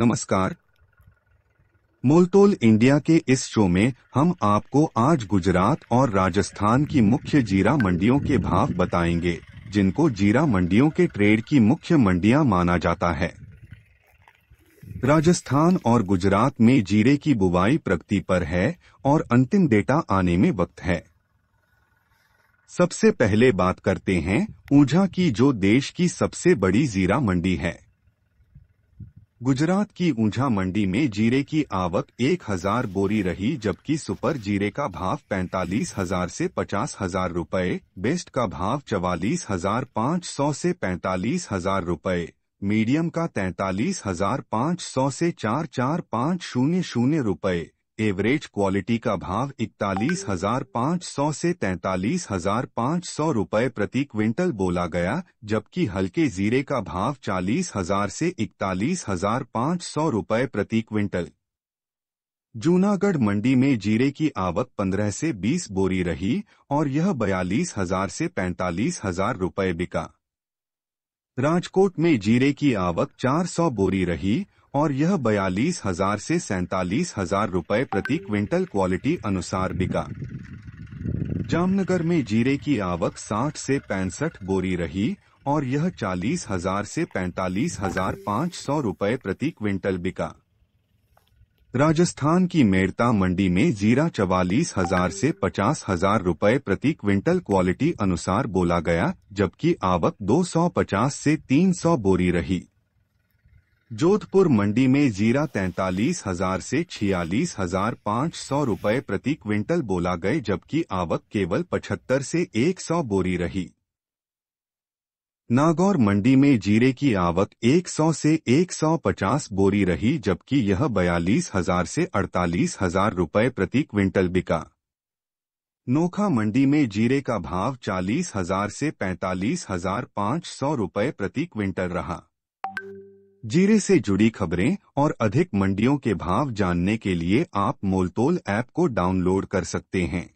नमस्कार मोलतोल इंडिया के इस शो में हम आपको आज गुजरात और राजस्थान की मुख्य जीरा मंडियों के भाव बताएंगे जिनको जीरा मंडियों के ट्रेड की मुख्य मंडियां माना जाता है राजस्थान और गुजरात में जीरे की बुवाई प्रगति पर है और अंतिम डेटा आने में वक्त है सबसे पहले बात करते हैं ऊझा की जो देश की सबसे बड़ी जीरा मंडी है गुजरात की ऊंझा मंडी में जीरे की आवक एक हजार बोरी रही जबकि सुपर जीरे का भाव पैंतालीस हजार ऐसी पचास हजार रूपए बेस्ट का भाव चवालीस हजार पाँच सौ ऐसी पैंतालीस हजार रूपए मीडियम का तैतालीस हजार पाँच सौ ऐसी चार चार पाँच शून्य शून्य रूपए एवरेज क्वालिटी का भाव इकतालीस हजार पाँच सौ से तैतालीस हजार पाँच सौ रुपये प्रति क्विंटल बोला गया जबकि हल्के जीरे का भाव चालीस हजार से इकतालीस हजार पाँच सौ रुपये प्रति क्विंटल जूनागढ़ मंडी में जीरे की आवक 15 से 20 बोरी रही और यह बयालीस हजार से पैंतालीस हजार रुपये बिका राजकोट में जीरे की आवक 400 बोरी रही और यह बयालीस हजार ऐसी सैतालीस हजार रूपए प्रति क्विंटल क्वालिटी अनुसार बिका जामनगर में जीरे की आवक 60 से पैंसठ बोरी रही और यह चालीस हजार ऐसी पैंतालीस हजार पाँच सौ रूपए प्रति क्विंटल बिका राजस्थान की मेरता मंडी में जीरा चवालीस हजार ऐसी पचास हजार रूपए प्रति क्विंटल क्वालिटी अनुसार बोला गया जबकि आवक 250 से 300 बोरी रही जोधपुर मंडी में जीरा तैतालीस हजार से छियालीस हजार पाँच सौ रूपए प्रति क्विंटल बोला गए जबकि आवक केवल पचहत्तर से एक सौ बोरी रही नागौर मंडी में जीरे की आवक 100 से 150 बोरी रही जबकि यह बयालीस हजार से अड़तालीस हजार रुपये प्रति क्विंटल बिका नोखा मंडी में जीरे का भाव चालीस हजार से पैंतालीस हजार पाँच सौ रुपये प्रति क्विंटल रहा जीरे से जुड़ी खबरें और अधिक मंडियों के भाव जानने के लिए आप मोलतोल ऐप को डाउनलोड कर सकते हैं